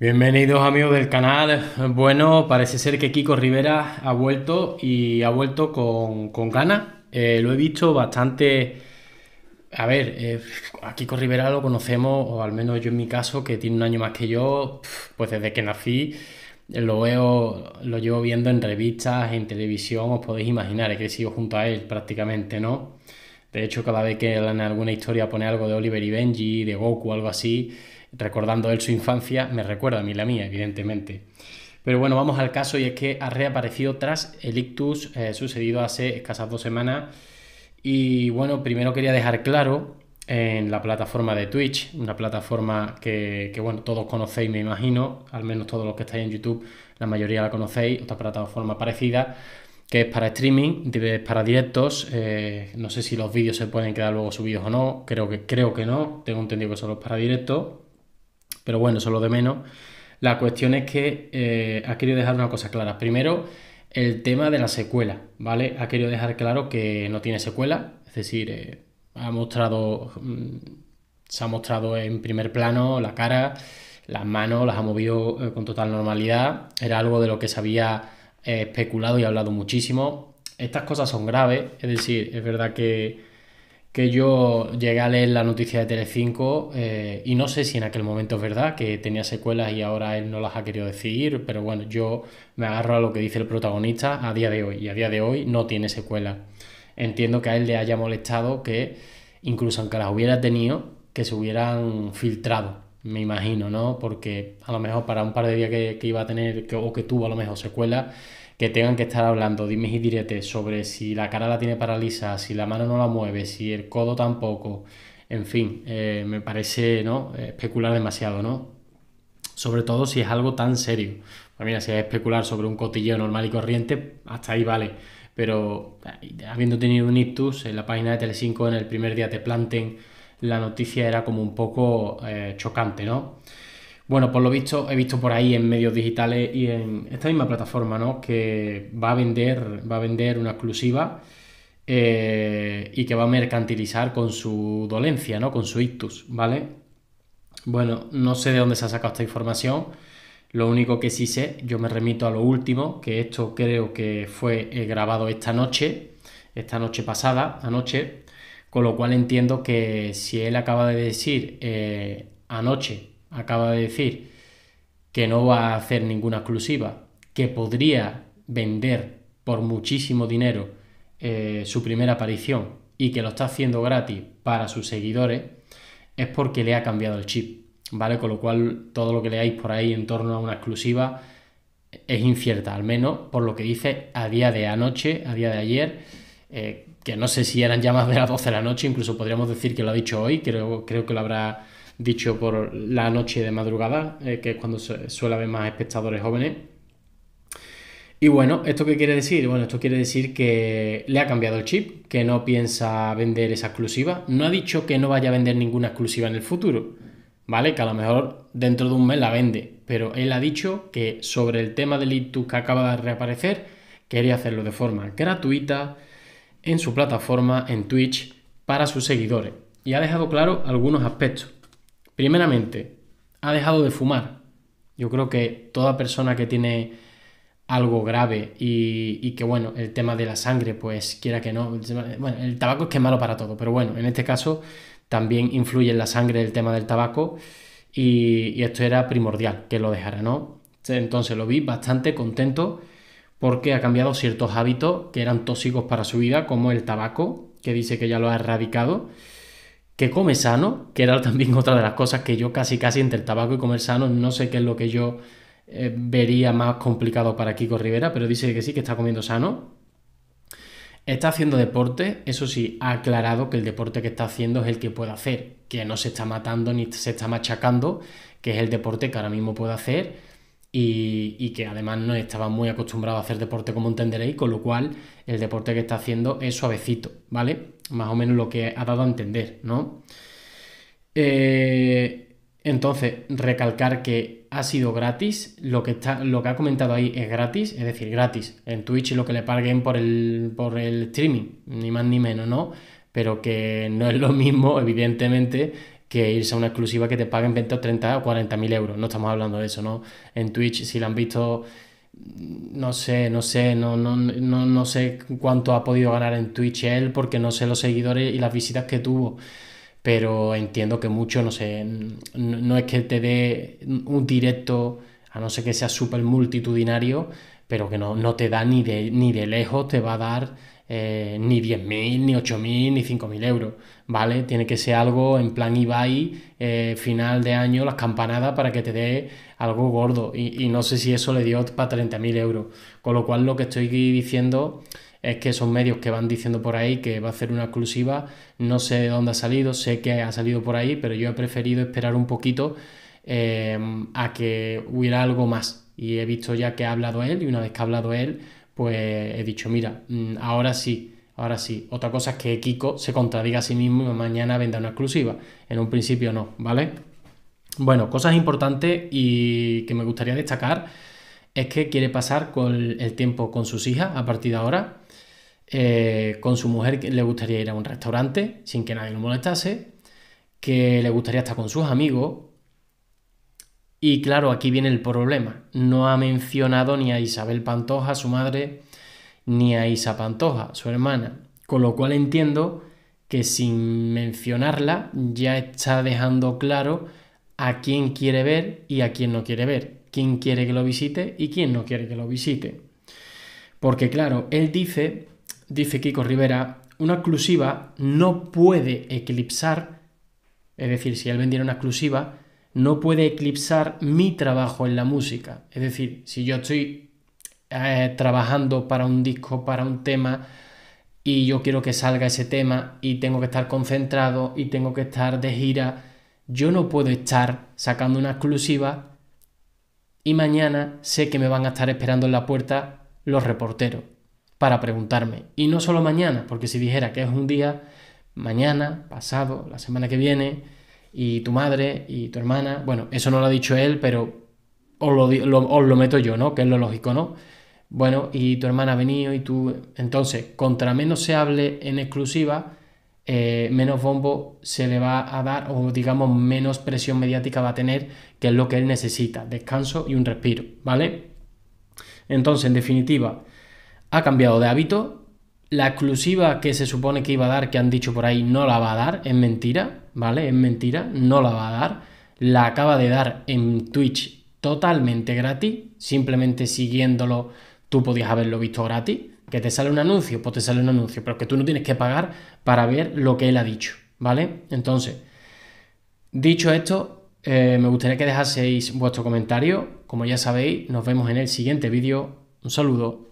Bienvenidos amigos del canal. Bueno, parece ser que Kiko Rivera ha vuelto y ha vuelto con, ganas. Eh, lo he visto bastante... A ver, eh, a Kiko Rivera lo conocemos, o al menos yo en mi caso, que tiene un año más que yo, pues desde que nací eh, lo veo, lo llevo viendo en revistas, en televisión, os podéis imaginar, he crecido junto a él prácticamente, ¿no? De hecho, cada vez que en alguna historia pone algo de Oliver y Benji, de Goku, algo así, recordando él su infancia, me recuerda a mí la mía, evidentemente. Pero bueno, vamos al caso y es que ha reaparecido tras el ictus eh, sucedido hace escasas dos semanas. Y bueno, primero quería dejar claro en la plataforma de Twitch, una plataforma que, bueno, todos conocéis, me imagino, al menos todos los que estáis en YouTube, la mayoría la conocéis, otra plataforma parecida, que es para streaming, para directos. Eh, no sé si los vídeos se pueden quedar luego subidos o no. Creo que, creo que no. Tengo entendido que solo es para directos. Pero bueno, eso lo de menos. La cuestión es que eh, ha querido dejar una cosa clara. Primero, el tema de la secuela, ¿vale? Ha querido dejar claro que no tiene secuela. Es decir, eh, ha mostrado. Mm, se ha mostrado en primer plano la cara, las manos, las ha movido con total normalidad. Era algo de lo que sabía he especulado y he hablado muchísimo. Estas cosas son graves, es decir, es verdad que, que yo llegué a leer la noticia de Telecinco eh, y no sé si en aquel momento es verdad que tenía secuelas y ahora él no las ha querido decir, pero bueno, yo me agarro a lo que dice el protagonista a día de hoy y a día de hoy no tiene secuelas. Entiendo que a él le haya molestado que incluso aunque las hubiera tenido, que se hubieran filtrado me imagino, ¿no? Porque a lo mejor para un par de días que, iba a tener, que, o que tuvo a lo mejor secuela, que tengan que estar hablando dimes y diretes sobre si la cara la tiene paraliza, si la mano no la mueve, si el codo tampoco, en fin, eh, me parece, ¿no? Eh, especular demasiado, ¿no? Sobre todo si es algo tan serio. Pues mira, si es especular sobre un cotilleo normal y corriente, hasta ahí vale. Pero eh, habiendo tenido un ictus en la página de Telecinco en el primer día te planten la noticia era como un poco eh, chocante, ¿no? Bueno, por lo visto, he visto por ahí en medios digitales y en esta misma plataforma, ¿no? Que va a vender, va a vender una exclusiva eh, y que va a mercantilizar con su dolencia, ¿no? Con su ictus, ¿vale? Bueno, no sé de dónde se ha sacado esta información. Lo único que sí sé, yo me remito a lo último, que esto creo que fue eh, grabado esta noche, esta noche pasada, anoche, con lo cual entiendo que si él acaba de decir eh, anoche, acaba de decir que no va a hacer ninguna exclusiva, que podría vender por muchísimo dinero eh, su primera aparición y que lo está haciendo gratis para sus seguidores, es porque le ha cambiado el chip, ¿vale? Con lo cual todo lo que leáis por ahí en torno a una exclusiva es incierta, al menos por lo que dice a día de anoche, a día de ayer eh, que no sé si eran ya más de las 12 de la noche, incluso podríamos decir que lo ha dicho hoy, creo, creo que lo habrá dicho por la noche de madrugada, eh, que es cuando suele haber más espectadores jóvenes. Y bueno, ¿esto qué quiere decir? Bueno, esto quiere decir que le ha cambiado el chip, que no piensa vender esa exclusiva. No ha dicho que no vaya a vender ninguna exclusiva en el futuro, ¿vale? Que a lo mejor dentro de un mes la vende. Pero él ha dicho que sobre el tema del Iptus que acaba de reaparecer, quería hacerlo de forma gratuita, en su plataforma, en Twitch, para sus seguidores. Y ha dejado claro algunos aspectos. Primeramente, ha dejado de fumar. Yo creo que toda persona que tiene algo grave y, que bueno, el tema de la sangre, pues quiera que no, bueno, el tabaco es que es malo para todo, pero bueno, en este caso también influye en la sangre el tema del tabaco y, y esto era primordial que lo dejara, ¿no? Entonces lo vi bastante contento porque ha cambiado ciertos hábitos que eran tóxicos para su vida, como el tabaco, que dice que ya lo ha erradicado, que come sano, que era también otra de las cosas que yo casi casi entre el tabaco y comer sano, no sé qué es lo que yo eh, vería más complicado para Kiko Rivera, pero dice que sí, que está comiendo sano. Está haciendo deporte, eso sí, ha aclarado que el deporte que está haciendo es el que puede hacer, que no se está matando ni se está machacando, que es el deporte que ahora mismo puede hacer y, que además no estaba muy acostumbrado a hacer deporte como entenderéis, con lo cual el deporte que está haciendo es suavecito, ¿vale? Más o menos lo que ha dado a entender, ¿no? Eh, entonces, recalcar que ha sido gratis, lo que, está, lo que ha comentado ahí es gratis, es decir, gratis en Twitch y lo que le paguen por el, por el streaming, ni más ni menos, ¿no? Pero que no es lo mismo, evidentemente, que irse a una exclusiva que te paguen 20 o 30 o 40 mil euros. No estamos hablando de eso, ¿no? En Twitch, si la han visto, mm, no sé, no sé, no, no, no, sé cuánto ha podido ganar en Twitch él, porque no sé los seguidores y las visitas que tuvo. Pero entiendo que mucho, no sé, no, es que te dé un directo, a no ser que sea súper multitudinario, pero que no, no te da ni de, ni de lejos, te va a dar eh, ni 10.000, ni 8.000, ni 5.000 euros, ¿vale? Tiene que ser algo en plan Ibai, eh, final de año, las campanadas para que te dé algo gordo. Y, no sé si eso le dio para 30.000 euros. Con lo cual lo que estoy diciendo es que esos medios que van diciendo por ahí que va a hacer una exclusiva. No sé de dónde ha salido, sé que ha salido por ahí, pero yo he preferido esperar un poquito eh, a que hubiera algo más. Y he visto ya que ha hablado él y una vez que ha hablado él, pues he dicho, mira, mm, ahora sí, ahora sí. Otra cosa es que Kiko se contradiga a sí mismo y mañana venda una exclusiva. En un principio no, ¿vale? Bueno, cosas importantes y que me gustaría destacar es que quiere pasar con el tiempo con sus hijas a partir de ahora. Eh, con su mujer que le gustaría ir a un restaurante sin que nadie lo molestase. Que le gustaría estar con sus amigos, y claro, aquí viene el problema. No ha mencionado ni a Isabel Pantoja, su madre, ni a Isa Pantoja, su hermana. Con lo cual entiendo que sin mencionarla ya está dejando claro a quién quiere ver y a quién no quiere ver, quién quiere que lo visite y quién no quiere que lo visite. Porque claro, él dice, dice Kiko Rivera, una exclusiva no puede eclipsar, es decir, si él vendiera una exclusiva, no puede eclipsar mi trabajo en la música. Es decir, si yo estoy eh, trabajando para un disco, para un tema, y yo quiero que salga ese tema, y tengo que estar concentrado, y tengo que estar de gira, yo no puedo estar sacando una exclusiva y mañana sé que me van a estar esperando en la puerta los reporteros para preguntarme. Y no solo mañana, porque si dijera que es un día, mañana, pasado, la semana que viene, y tu madre y tu hermana. Bueno, eso no lo ha dicho él, pero os lo, meto yo, ¿no? Que es lo lógico, ¿no? Bueno, y tu hermana ha venido y tú... Entonces, contra menos se hable en exclusiva, eh, menos bombo se le va a dar o digamos menos presión mediática va a tener, que es lo que él necesita, descanso y un respiro, ¿vale? Entonces, en definitiva, ha cambiado de hábito, la exclusiva que se supone que iba a dar, que han dicho por ahí, no la va a dar, es mentira, ¿vale? Es mentira, no la va a dar. La acaba de dar en Twitch totalmente gratis, simplemente siguiéndolo tú podías haberlo visto gratis. Que te sale un anuncio, pues te sale un anuncio, pero que tú no tienes que pagar para ver lo que él ha dicho, ¿vale? Entonces, dicho esto, eh, me gustaría que dejaseis vuestro comentario. Como ya sabéis, nos vemos en el siguiente vídeo. Un saludo.